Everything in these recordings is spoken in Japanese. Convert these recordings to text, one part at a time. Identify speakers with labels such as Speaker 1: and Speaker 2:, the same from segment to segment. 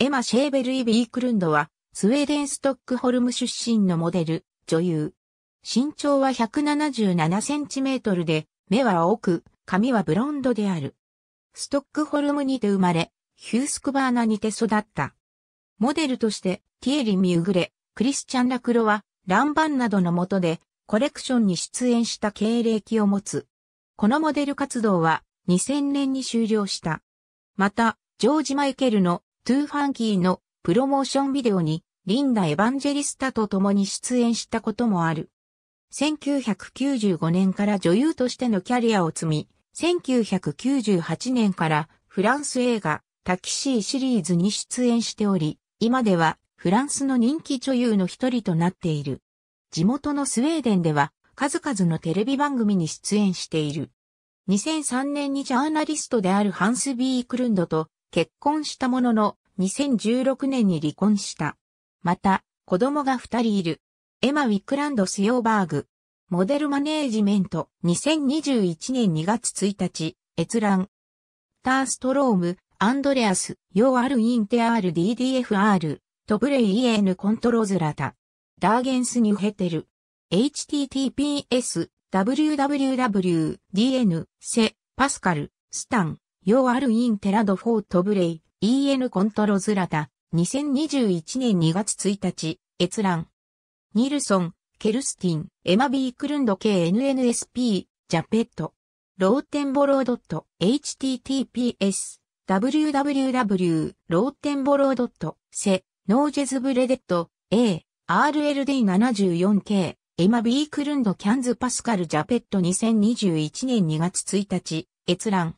Speaker 1: エマ・シェーベルイ・ビークルンドは、スウェーデン・ストックホルム出身のモデル、女優。身長は177センチメートルで、目は青く、髪はブロンドである。ストックホルムにて生まれ、ヒュースクバーナにて育った。モデルとして、ティエリ・ミュグレ、クリスチャン・ラクロは、ランバンなどの下で、コレクションに出演した経歴を持つ。このモデル活動は、2000年に終了した。また、ジョージ・マイケルのトゥーファンキーのプロモーションビデオにリンダ・エヴァンジェリスタと共に出演したこともある。1995年から女優としてのキャリアを積み、1998年からフランス映画タキシーシリーズに出演しており、今ではフランスの人気女優の一人となっている。地元のスウェーデンでは数々のテレビ番組に出演している。2003年にジャーナリストであるハンス・ビー・クルンドと結婚したものの、2016年に離婚した。また、子供が二人いる。エマ・ウィックランド・スヨーバーグ。モデルマネージメント。2021年2月1日、閲覧。ターストローム、アンドレアス、ヨーアル・インテアール DDFR、トブレイ・エーヌ・コントロズラタ。ダーゲンス・ニュヘテル。https, www, dn, セ、パスカル、スタン。ヨアルインテラドフォートブレイ、EN コントロズラタ、2021年2月1日、閲覧。ニルソン、ケルスティン、エマビークルンド KNNSP、ジャペット。ローテンボロードット、.https www ローテンボロードット、セ、ノージェズブレデット A RLD74K エマ・ビー・クルンド・キャンズ・パスカル・ジャペット2021年2月1日閲覧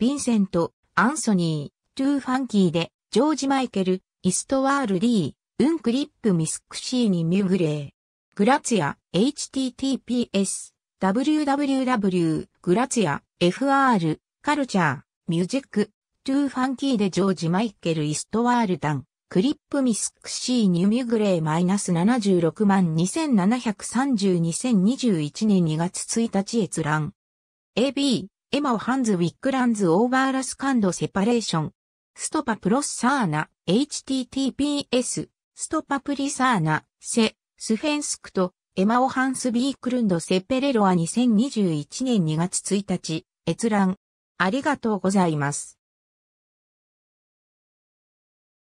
Speaker 1: ヴィンセント、アンソニー、トゥーファンキーで、ジョージ・マイケル、イストワール・リー、ウンクリップ・ミスクシーニ・ミュグレー。グラツヤ、https、www、グラツヤ、fr、カルチャー、ミュージック、トゥーファンキーでジョージ・マイケル・イストワールダン、クリップ・ミスクシーニュ・ミュグレーマイナス76万2 7 3 2021年2月1日閲覧。AB エマオハンズウィックランズオーバーラスカンドセパレーション。ストパプロス・サーナ、https、ストパプリサーナ、セ、スフェンスクと、エマオハンスビークルンドセペレロア2021年2月1日、閲覧。ありがとうございます。